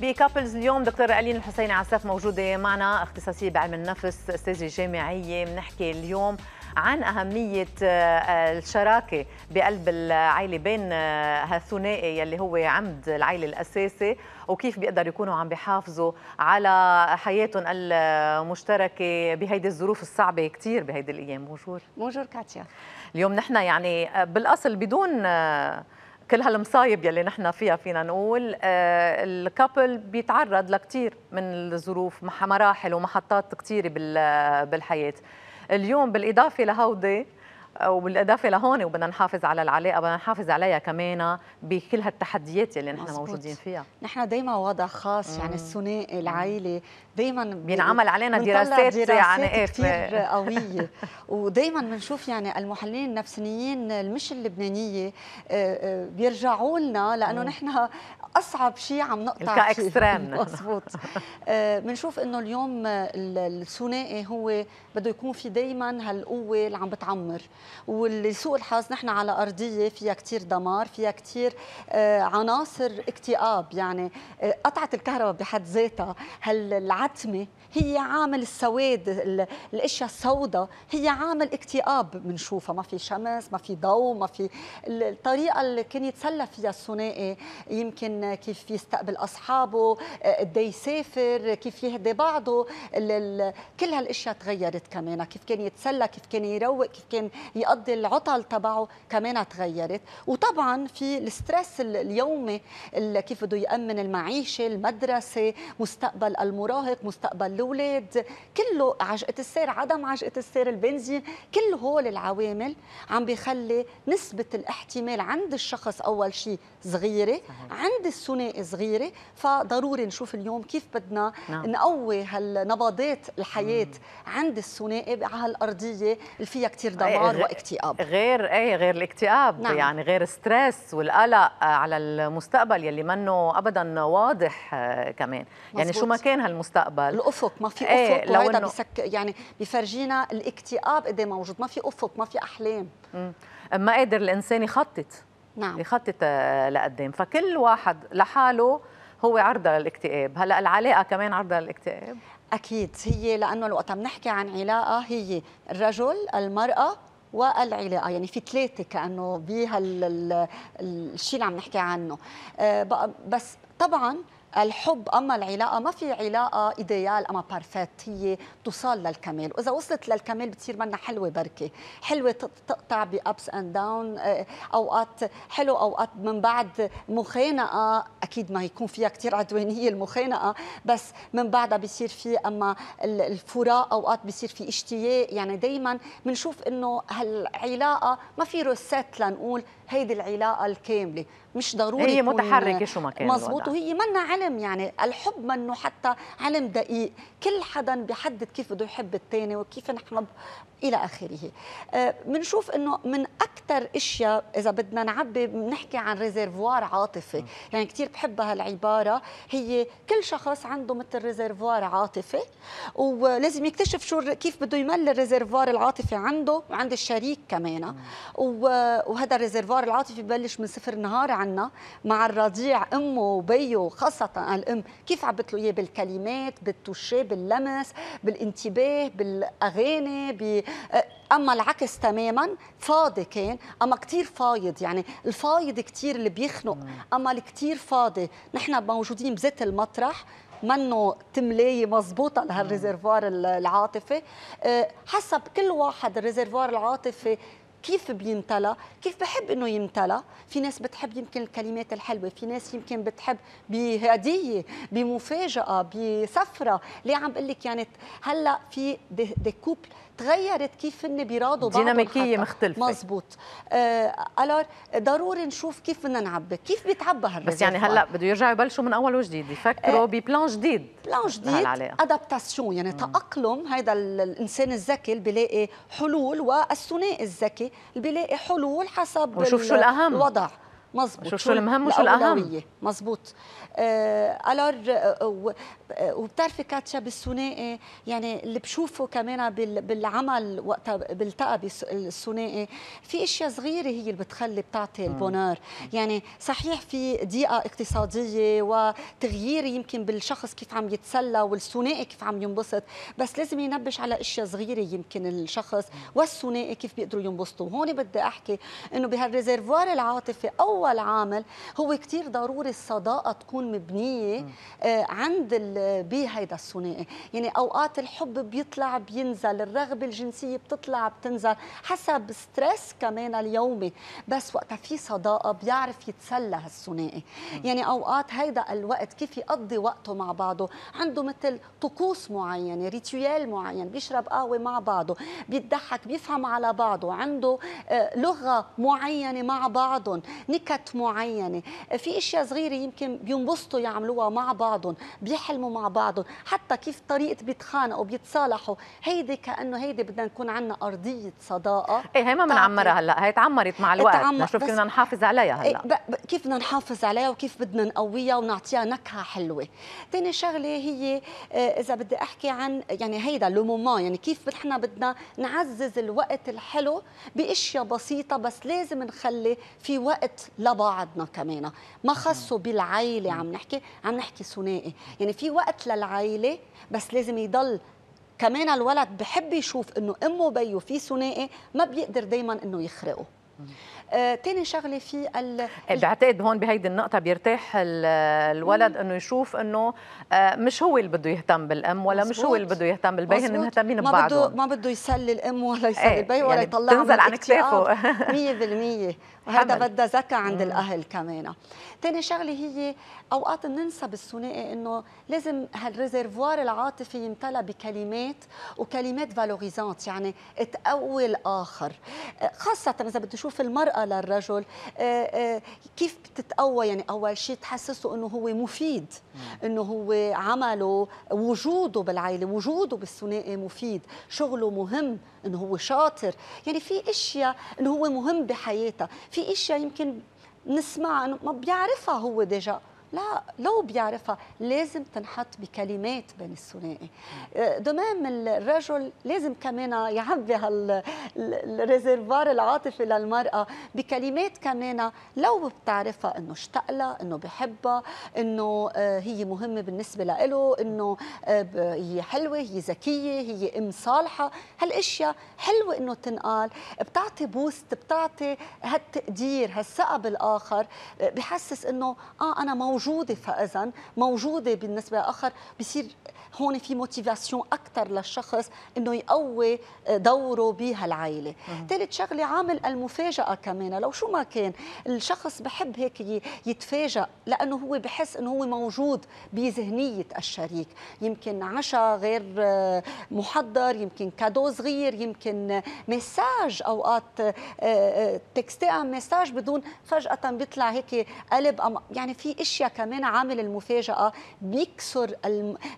بكابلز اليوم دكتور ألين الحسين عساف موجودة معنا اختصاصية بعلم النفس استاذة جامعية بنحكي اليوم عن أهمية آه، الشراكة بقلب العائلة بين آه، هالثنائي يلي هو عمد العائلة الأساسي وكيف بيقدروا يكونوا عم بيحافظوا على حياتهم المشتركة بهيدي الظروف الصعبة كتير بهيدي الأيام بونجور بونجور كاتيا اليوم نحن يعني آه، بالاصل بدون آه، كل هالمصايب يلي نحن فيها فينا نقول آه، الكابل بيتعرض لكثير من الظروف مراحل ومحطات كثيره بالحياه اليوم بالاضافه لهودي وبالاضافه لهون وبدنا نحافظ على العلاقه بدنا نحافظ عليها كمان بكل هالتحديات اللي نحن موجودين فيها نحن دائما وضع خاص يعني الثنائي العائلي دائما بينعمل علينا دراسات, دراسات يعني ايه كثير قويه ودائما بنشوف يعني المحللين النفسانيين مش اللبنانيه آه، آه، بيرجعوا لنا لانه نحن اصعب شيء عم نقطع كاكستريم مضبوط آه، بنشوف انه اليوم الثنائي هو بده يكون في دائما هالقوه اللي عم بتعمر ولسوء الحظ نحن على ارضيه فيها كثير دمار فيها كثير آه، عناصر اكتئاب يعني آه، قطعه الكهرباء بحد ذاتها هالعتمه هي عامل السواد الاشياء السوداء هي عامل اكتئاب بنشوفها ما في شمس ما في ضوء ما في الطريقه اللي كان يتسلى فيها الثنائي يمكن كيف يستقبل اصحابه آه، قد إيه يسافر كيف يهدي بعضه كل هالاشياء تغيرت كمان كيف كان يتسلى كيف كان يروق كيف كان يقضي العطل تبعه كمان تغيرت وطبعا في الستريس اليومي كيف بده يامن المعيشه المدرسه مستقبل المراهق مستقبل الاولاد كله عجقه السير عدم عجقه السير البنزين كل هول العوامل عم بيخلي نسبه الاحتمال عند الشخص اول شيء صغيره عند الثنائي صغيره فضروري نشوف اليوم كيف بدنا نعم. نقوي هالنبضات الحياه عند الثنائي على هالارضيه اللي فيها كثير دمار هو اكتئاب غير اي غير الاكتئاب نعم. يعني غير ستريس والقلق آه، على المستقبل يلي منه ابدا واضح آه، كمان مزبوط. يعني شو ما كان هالمستقبل الافق ما في إيه، افق ايه لو إنه... بسك يعني بفرجينا الاكتئاب قد إيه موجود ما في افق ما في احلام ما قادر الانسان يخطط نعم يخطط آه، لقدام فكل واحد لحاله هو عرضه للاكتئاب هلا العلاقه كمان عرضه للاكتئاب اكيد هي لانه وقت بنحكي عن علاقه هي الرجل المراه والعلاقه يعني في ثلاثه كانه بهالشيء اللي عم نحكي عنه آه، بس طبعا الحب اما العلاقه ما في علاقه ايديال اما بارفيت هي توصل للكمال واذا وصلت للكمال بتصير منا حلوه بركه حلوه تقطع بابس اند داون اوقات حلو اوقات من بعد مخانقه اكيد ما يكون فيها كثير عدوانيه المخانقه بس من بعدها بصير في اما الفراق اوقات بصير في اشتياق يعني دائما بنشوف انه هالعلاقه ما في روسيت لنقول هيدي العلاقه الكامله مش ضروري هي متحركه شو ما كان مظبوط وهي منا علم يعني الحب منه حتى علم دقيق كل حدا بيحدد كيف بده يحب الثاني وكيف نحن إلى آخره بنشوف آه، أنه من أكثر إشياء إذا بدنا نعبي بنحكي عن ريزرفوار عاطفي يعني كثير بحبها هالعبارة هي كل شخص عنده مثل ريزرفوار عاطفي ولازم يكتشف شو كيف بده يمل الريزرفوار العاطفي عنده وعند الشريك كمان وهذا الريزرفوار العاطفي ببلش من صفر نهار عنا مع الرضيع امه وبيه خاصه الام كيف عبت له اياه بالكلمات بالتوشيه باللمس بالانتباه بالاغاني أه، اما العكس تماما فاضي كان اما كثير فايض يعني الفايض كثير اللي بيخنق اما الكثير فاضي نحن موجودين بذات المطرح منه تملاية مضبوطة لهالريزرفوار العاطفي أه، حسب كل واحد الريزرفوار العاطفي كيف بيمتلى كيف بحب انه يمتلى في ناس بتحب يمكن الكلمات الحلوه في ناس يمكن بتحب بهديه بمفاجاه بسفره ليه عم بقول لك يعني هلا في دي, دي كوبل تغيرت كيف هن بيرادوا بعض ديناميكيه مختلفه مزبوط آه، الار آه ضروري نشوف كيف بدنا نعبي كيف بيتعبى هالريزرفوار بس يعني هلا بده يرجعوا يبلشوا من اول وجديد يفكروا آه ببلان جديد بلان جديد ادابتاسيون يعني تاقلم هذا الانسان الذكي اللي بيلاقي حلول والثنائي الذكي اللي بيلاقي حلول حسب وشوف شو الاهم الوضع مزبوط شو شو المهم وشو الاهم مزبوط آه، الار آه وبتعرفي كاتشا بالثنائي يعني اللي بشوفه كمان بالعمل وقتها بلتقى بالثنائي في اشياء صغيره هي اللي بتخلي بتعطي البونار يعني صحيح في ضيقه اقتصاديه وتغيير يمكن بالشخص كيف عم يتسلى والثنائي كيف عم ينبسط بس لازم ينبش على اشياء صغيره يمكن الشخص والثنائي كيف بيقدروا ينبسطوا وهون بدي احكي انه بهالريزرفوار العاطفي اول عامل هو كثير ضروري الصداقه تكون مبنيه آه، عند ال بهيدا الثنائي يعني اوقات الحب بيطلع بينزل الرغبه الجنسيه بتطلع بتنزل حسب ستريس كمان اليومي بس وقتها في صداقه بيعرف يتسلى هالثنائي يعني اوقات هيدا الوقت كيف يقضي وقته مع بعضه عنده مثل طقوس معينه ريتويال معين بيشرب قهوه مع بعضه بيضحك بيفهم على بعضه عنده آه، لغه معينه مع بعضهم نكت معينه في اشياء صغيره يمكن بينبسطوا يعملوها مع بعضهم بيحلموا مع بعضهم حتى كيف طريقه بيتخانقوا بيتصالحوا هيدي كانه هيدي بدنا نكون عندنا ارضيه صداقه ايه هي ما بنعمرها هلا هي تعمرت مع الوقت نشوف كيف بدنا نحافظ عليها هلا إيه كيف بدنا نحافظ عليها وكيف بدنا نقويها ونعطيها نكهه حلوه ثاني شغله هي آه، اذا بدي احكي عن يعني هيدا لو مومون يعني كيف نحن بدنا نعزز الوقت الحلو باشياء بسيطه بس لازم نخلي في وقت لبعضنا كمان ما خصو بالعائله عم نحكي عم نحكي ثنائي يعني في وقت وقت للعائله بس لازم يضل كمان الولد بحب يشوف انه امه وبيه في ثنائي ما بيقدر دائما انه يخرقه آه، تاني شغله في ال... إيه، بعتقد هون بهيدي النقطه بيرتاح الولد انه يشوف انه آه مش هو اللي بده يهتم بالام ولا مزبوط. مش هو اللي بده يهتم بالبي هن مهتمين ببعضهم ما بده ما بده يسلي الام ولا إيه، يسلي البي ولا يعني يطلعها تنزل عن كتافه 100% هذا بده ذكاء عند آه. الاهل كمان ثاني شغله هي اوقات بننسى بالثنائي انه لازم هالريزرفوار العاطفي يمتلى بكلمات وكلمات فالوريزانت يعني تقوي الاخر خاصه اذا بده يشوف المراه للرجل آه، آه، كيف بتتقوى يعني اول شيء تحسسه انه هو مفيد انه هو عمله وجوده بالعائله وجوده بالثنائي مفيد شغله مهم انه هو شاطر يعني في اشياء انه هو مهم بحياتها في في اشياء يمكن نسمعها ما بيعرفها هو ديجا لا لو بيعرفها لازم تنحط بكلمات بين الثنائي آه، دمام الرجل لازم كمان يعبي هالريزرفار العاطفي للمرأة بكلمات كمان لو بتعرفها انه اشتاق لها انه بحبها انه آه، هي مهمة بالنسبة له انه آه، هي حلوة هي ذكية هي ام صالحة هالاشياء حلوة انه تنقال بتعطي بوست بتعطي هالتقدير هالثقة بالاخر بحسس انه اه انا موجود موجوده فاذا موجوده بالنسبه اخر بصير هون في موتيفاسيون اكثر للشخص انه يقوي دوره بهالعائله ثالث شغله عامل المفاجاه كمان لو شو ما كان الشخص بحب هيك يتفاجأ لانه هو بحس انه هو موجود بذهنيه الشريك يمكن عشاء غير آه، محضر يمكن كادو صغير يمكن ميساج اوقات آه، آه، تكستي مساج ميساج بدون فجاه بيطلع هيك قلب يعني في اشياء كمان عامل المفاجاه بيكسر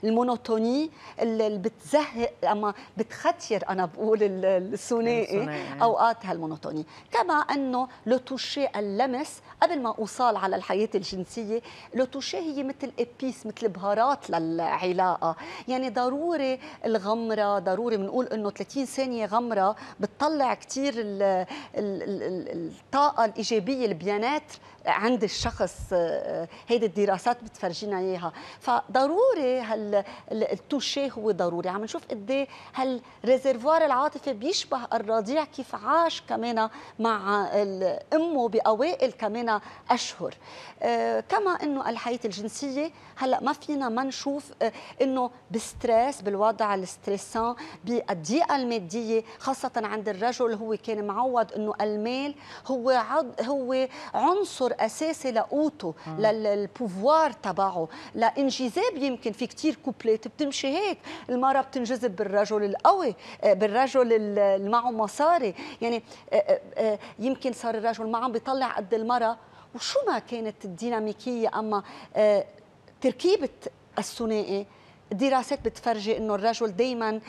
المونوتوني اللي بتزهق اما بتختير انا بقول الثنائي اوقات هالمونوتوني كما انه لو توشي اللمس قبل ما اوصل على الحياه الجنسيه لو توشي هي مثل ابيس مثل بهارات للعلاقه يعني ضروري الغمره ضروري بنقول انه 30 ثانيه غمره بتطلع كثير الطاقه الايجابيه البيانات عند الشخص آه، هيدا اكيد الدراسات بتفرجينا اياها فضروري هال التوشي هو ضروري عم نشوف قد ايه هالريزرفوار العاطفي بيشبه الرضيع كيف عاش كمان مع امه باوائل كمان اشهر آه، كما انه الحياه الجنسيه هلا ما فينا ما نشوف آه، انه بالستريس بالوضع الستريسان بالضيقه الماديه خاصه عند الرجل هو كان معود انه المال هو عض هو عنصر اساسي لقوته لل البوفوار تبعه لانجذاب يمكن في كثير كوبلات بتمشي هيك المرأة بتنجذب بالرجل القوي آه، بالرجل اللي معه مصاري يعني آه، آه، يمكن صار الرجل ما عم بيطلع قد المرأة وشو ما كانت الديناميكية أما تركيبة الثنائي الدراسات بتفرجي انه الرجل دائما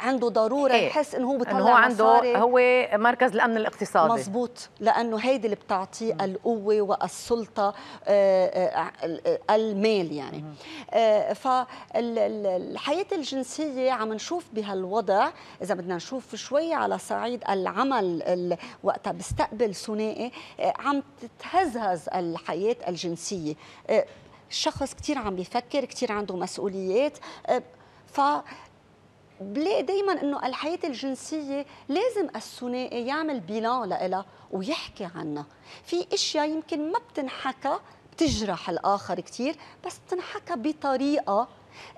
عنده ضروره إيه؟ يحس انه هو بيطلع إن هو عنده مصاري. هو مركز الامن الاقتصادي مزبوط لانه هيدي اللي بتعطيه القوه والسلطه آه، آه، المال يعني آه، فالحياه الجنسيه عم نشوف بهالوضع اذا بدنا نشوف شوي على صعيد العمل وقتها بيستقبل ثنائي عم تتهزهز الحياه الجنسيه الشخص كثير عم بيفكر كثير عنده مسؤوليات ف بلاقي دائما انه الحياه الجنسيه لازم الثنائي يعمل بيلان لها ويحكي عنها في اشياء يمكن ما بتنحكى بتجرح الاخر كثير بس بتنحكى بطريقه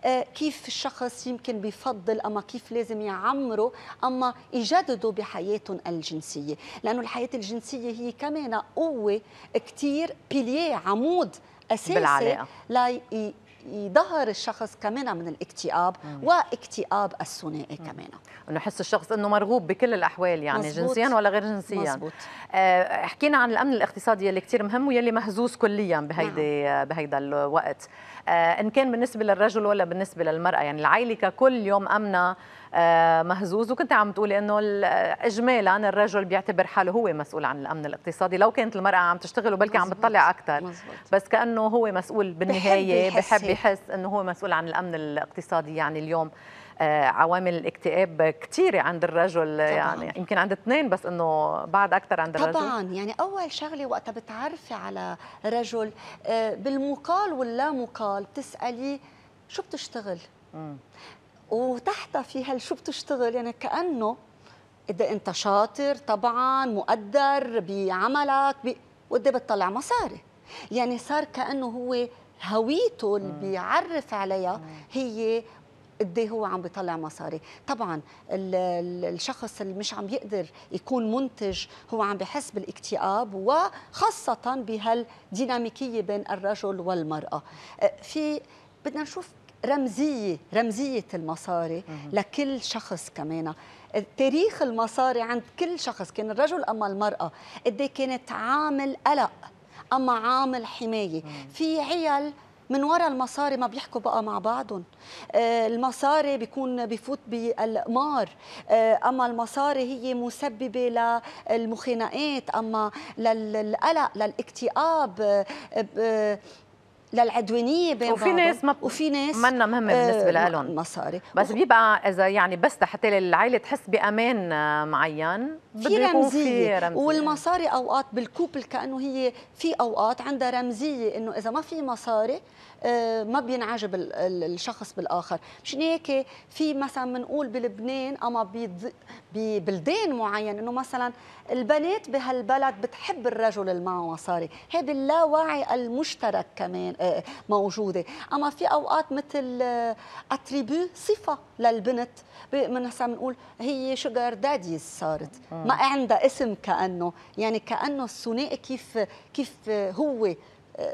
آه، كيف الشخص يمكن بفضل أما كيف لازم يعمره أما يجددوا بحياتهم الجنسية لأنه الحياة الجنسية هي كمان قوة كثير بليه عمود أساسي بالعلاقة. لا يظهر الشخص كمان من الاكتئاب واكتئاب الثنائي كمان انه يحس الشخص انه مرغوب بكل الاحوال يعني مزبوط. جنسيا ولا غير جنسيا مزبوط. آه حكينا عن الامن الاقتصادي يلي كثير مهم ويلي مهزوز كليا نعم. بهيدي آه، بهيدا الوقت آه ان كان بالنسبه للرجل ولا بالنسبه للمراه يعني العائله ككل يوم امنه آه، مهزوز وكنت عم تقولي انه اجمالا الرجل بيعتبر حاله هو مسؤول عن الامن الاقتصادي لو كانت المراه عم تشتغل وبلكي عم بتطلع اكثر بس كانه هو مسؤول بالنهايه بحب يحس انه هو مسؤول عن الامن الاقتصادي يعني اليوم آه، عوامل الاكتئاب كثيرة عند الرجل طبعاً. يعني يمكن عند اثنين بس انه بعد اكثر عند الرجل طبعا يعني اول شغله وقتها بتعرفي على رجل آه، بالمقال واللا مقال بتسالي شو بتشتغل؟ مم. وتحتها فيها شو بتشتغل يعني كانه اذا انت شاطر طبعا مقدر بعملك بي... وده بتطلع مصاري يعني صار كانه هو هويته اللي بيعرف عليها هي قد إيه هو عم بيطلع مصاري طبعا الشخص اللي مش عم يقدر يكون منتج هو عم بحس بالاكتئاب وخاصه بهالديناميكيه بين الرجل والمراه أه، في بدنا نشوف رمزيه رمزيه المصاري لكل شخص كمان تاريخ المصاري عند كل شخص كان الرجل اما المراه قد إيه كانت عامل قلق اما عامل حمايه في عيال من وراء المصاري ما بيحكوا بقى مع بعضهم آه، المصاري بيكون بفوت بالقمار آه، اما المصاري هي مسببه للمخانقات اما للقلق للاكتئاب آه، للعدوانيه بين وفي ناس ما وفي ناس منا مهمه آه، بالنسبه آه لهم مصاري بس و... بيبقى اذا يعني بس لحتى العائله تحس بامان آه، معين في رمزية. في رمزيه والمصاري اوقات بالكوبل كانه هي في اوقات عندها رمزيه انه اذا ما في مصاري ما بينعجب الشخص بالاخر مشان هيك في مثلا بنقول بلبنان اما ببلدان معين انه مثلا البنات بهالبلد بتحب الرجل اللي معه مصاري هذا اللاوعي المشترك كمان آه، موجوده اما في اوقات مثل اتريبيو آه، صفه للبنت مثلا بنقول هي شوجر داديز صارت آه. ما عندها اسم كانه يعني كانه الثنائي كيف كيف هو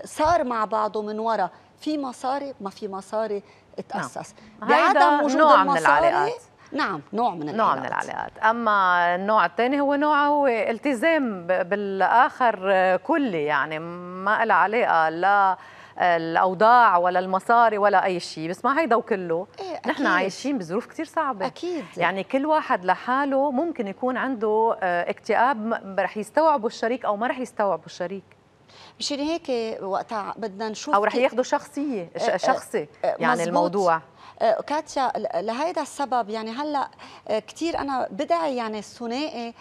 صار مع بعضه من وراء في مصاري ما في مصاري تاسس نعم. بعدم وجود نوع من العلاقات نعم نوع من العلاقات نوع من العلاقات اما النوع الثاني هو نوع هو التزام بالاخر آه، كلي يعني ما له علاقه لا آه، الاوضاع ولا المصاري ولا اي شيء بس ما هيدا وكله إيه أكيد. نحن عايشين بظروف كثير صعبه اكيد يعني كل واحد لحاله ممكن يكون عنده آه، اكتئاب رح يستوعبه الشريك او ما رح يستوعبه الشريك مشان هيك وقتها بدنا نشوف او رح ياخذوا شخصيه آه، آه، شخصي آه، يعني مزبوط. الموضوع كاتيا لهيدا السبب يعني هلا كثير انا بدعي يعني الثنائي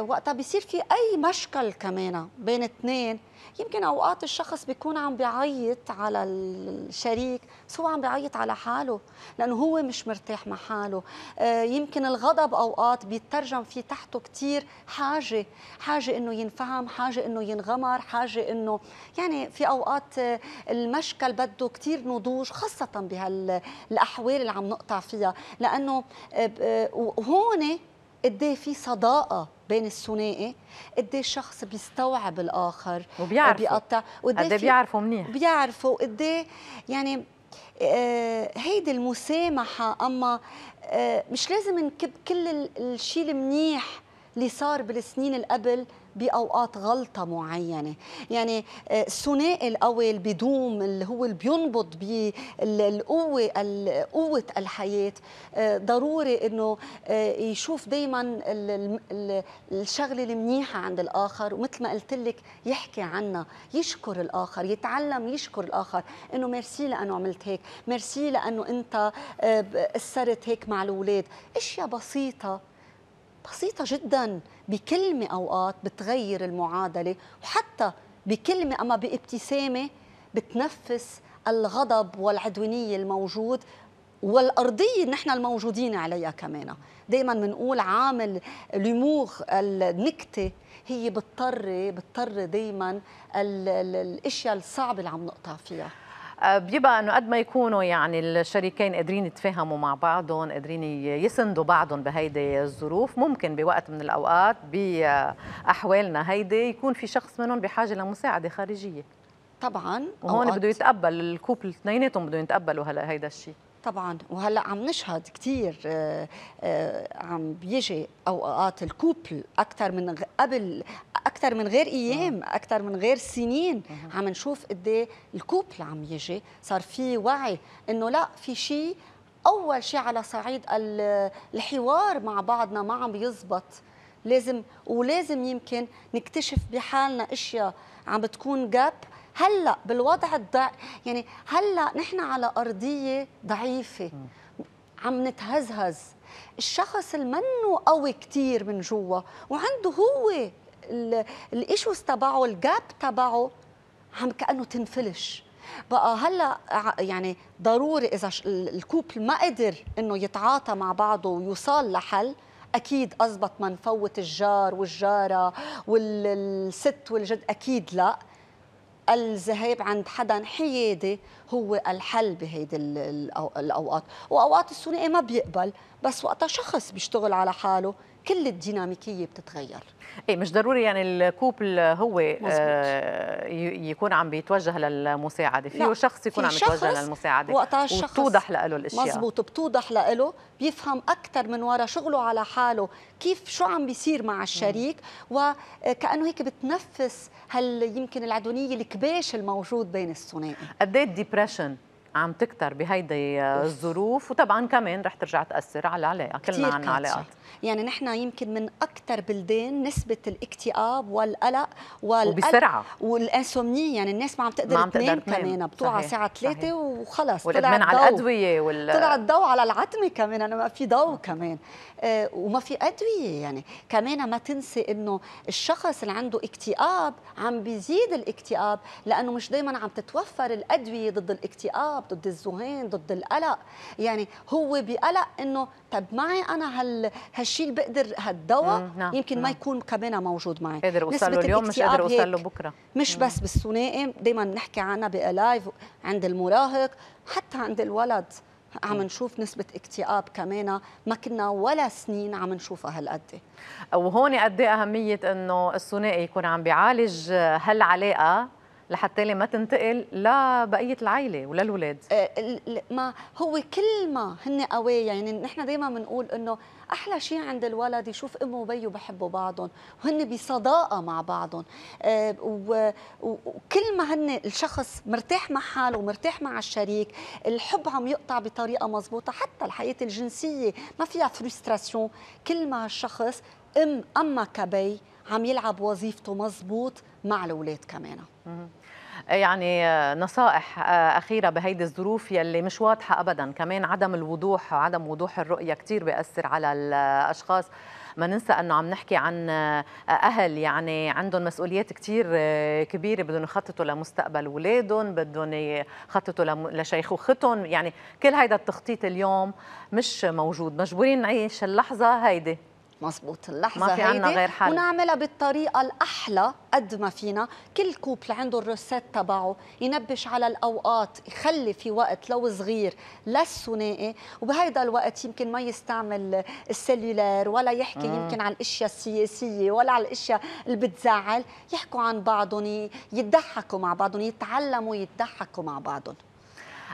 وقتها بصير في اي مشكل كمان بين اثنين يمكن اوقات الشخص بيكون عم بيعيط على الشريك بس هو عم بيعيط على حاله لانه هو مش مرتاح مع حاله آه، يمكن الغضب اوقات بيترجم في تحته كثير حاجه حاجه انه ينفهم حاجه انه ينغمر حاجه انه يعني في اوقات آه، المشكل بده كثير نضوج خاصه بهالاحوال اللي عم نقطع فيها لانه آه، هون قد إيه في صداقه بين الثنائي قد ايه الشخص بيستوعب الاخر وبيعرفه بيقطع قد إيه إيه بيعرفه منيح بيعرفه وقديه يعني آه هيدي المسامحه اما آه مش لازم نكب كل الشيء المنيح اللي صار بالسنين اللي قبل باوقات غلطه معينه يعني آه، الثنائي القوي اللي بيدوم اللي هو اللي بينبض بالقوه قوه الحياه آه، ضروري انه آه، يشوف دائما الشغله المنيحه عند الاخر ومثل ما قلت لك يحكي عنها يشكر الاخر يتعلم يشكر الاخر انه ميرسي لانه عملت هيك ميرسي لانه انت اثرت هيك مع الاولاد اشياء بسيطه بسيطة جدا بكلمة أوقات بتغير المعادلة وحتى بكلمة أما بابتسامة بتنفس الغضب والعدوانية الموجود والأرضية نحن الموجودين عليها كمان دائما بنقول عامل لموغ النكتة هي بتطري بتطري دائما الاشياء الصعبه اللي عم نقطع فيها آه، بيبقى انه قد ما يكونوا يعني الشريكين قادرين يتفاهموا مع بعضهم قادرين يسندوا بعضهم بهيدي الظروف ممكن بوقت من الاوقات باحوالنا آه، هيدي يكون في شخص منهم بحاجه لمساعده خارجيه طبعا وهون بده يتقبل الكوبل اثنيناتهم بدهم يتقبلوا هلا هيدا الشيء طبعا وهلا عم نشهد كثير آه، عم بيجي اوقات الكوبل اكثر من قبل اكثر من غير ايام اكثر من غير سنين عم نشوف قد إيه الكوبل عم يجي صار في وعي انه لا في شيء اول شيء على صعيد الحوار مع بعضنا ما عم يزبط لازم ولازم يمكن نكتشف بحالنا اشياء عم بتكون جاب هلا بالوضع الضع يعني هلا نحن على ارضيه ضعيفه عم نتهزهز الشخص اللي منه قوي كثير من جوا وعنده هو الايشوز تبعه الجاب تبعه عم كانه تنفلش بقى هلا يعني ضروري اذا الكوبل ما قدر انه يتعاطى مع بعضه ويوصل لحل اكيد اضبط ما نفوت الجار والجاره والست والجد اكيد لا الذهاب عند حدا حيادي هو الحل بهيدي الاوقات واوقات الثنائي ما بيقبل بس وقتها شخص بيشتغل على حاله كل الديناميكيه بتتغير اي مش ضروري يعني الكوبل هو آه يكون عم بيتوجه للمساعده فيه شخص يكون في عم يتوجه للمساعده وقتها الشخص بتوضح له الاشياء مزبوط بتوضح له بيفهم اكثر من وراء شغله على حاله كيف شو عم بيصير مع الشريك وكانه آه، هيك بتنفس هل يمكن العدونيه الكباش الموجود بين الثنائي قد ايه الديبرشن عم تكتر بهيدي آه، الظروف وطبعا كمان رح ترجع تاثر على العلاقه كلنا عنا علاقات يعني نحن يمكن من أكثر بلدان نسبة الاكتئاب والقلق وبسرعة والانسومني يعني الناس ما عم تقدر, ما عم تقدر تنام, كمان بتوقع الساعة 3 وخلص طلع والادمان على الأدوية وال... طلع الضوء على العتمة كمان أنا ما في ضوء كمان آه، وما في أدوية يعني كمان ما تنسي إنه الشخص اللي عنده اكتئاب عم بيزيد الاكتئاب لأنه مش دايما عم تتوفر الأدوية ضد الاكتئاب ضد الذهان ضد القلق يعني هو بقلق إنه طب معي أنا هال هالشيء اللي بقدر هالدواء نعم، يمكن ما نعم. يكون كمان موجود معي قادر اوصل له اليوم مش قادر اوصل له بكره مش بس بالثنائي دائما نحكي عنها بالايف عند المراهق حتى عند الولد عم نشوف نسبة اكتئاب كمان ما كنا ولا سنين عم نشوفها هالقد وهون قد ايه أهمية إنه الثنائي يكون عم بيعالج هالعلاقة لحتى ما تنتقل لبقية العائله ولا الاولاد آه، ما هو كل ما هن قوية يعني نحن دائما بنقول انه احلى شيء عند الولد يشوف امه وبيه بحبوا بعضهم وهن بصداقه مع بعضهم آه، وكل ما هن الشخص مرتاح مع حاله ومرتاح مع الشريك الحب عم يقطع بطريقه مضبوطه حتى الحياه الجنسيه ما فيها فرستراسيون كل ما الشخص ام اما كبي عم يلعب وظيفته مضبوط مع الاولاد كمان يعني آه، نصائح آه، أخيرة بهيدي الظروف يلي مش واضحة أبدا كمان عدم الوضوح عدم وضوح الرؤية كثير بيأثر على الأشخاص ما ننسى أنه عم نحكي عن آه، أهل يعني عندهم مسؤوليات كثير كبيرة بدهم يخططوا لمستقبل أولادهم بدهم يخططوا لشيخوختهم يعني كل هيدا التخطيط اليوم مش موجود مجبورين نعيش اللحظة هيدي مظبوط اللحظه ما في عنا غير حل ونعملها بالطريقه الاحلى قد ما فينا كل كوبل عنده الروسيت تبعه ينبش على الاوقات يخلي في وقت لو صغير للثنائي وبهيدا الوقت يمكن ما يستعمل السلولار ولا يحكي يمكن عن الاشياء السياسيه ولا على الاشياء اللي بتزعل يحكوا عن بعضهم يضحكوا مع بعضهم يتعلموا يضحكوا مع بعضهم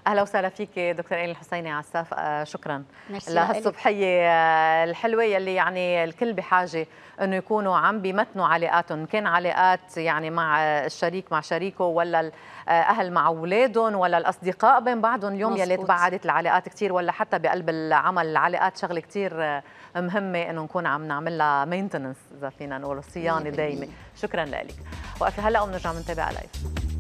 اهلا وسهلا فيك دكتور ايلين الحسيني عساف آه، شكرا لهالصبحيه آه، الحلوه يلي يعني الكل بحاجه انه يكونوا عم بيمتنوا علاقاتهم كان علاقات يعني مع الشريك مع شريكه ولا الاهل آه، مع اولادهم ولا الاصدقاء بين بعضهم اليوم مزبوط. يلي تبعدت العلاقات كثير ولا حتى بقلب العمل العلاقات شغله كثير مهمه انه نكون عم نعملها مينتننس اذا فينا نقول صيانه دائمه شكرا لك وقف هلا وبنرجع بنتابع لايف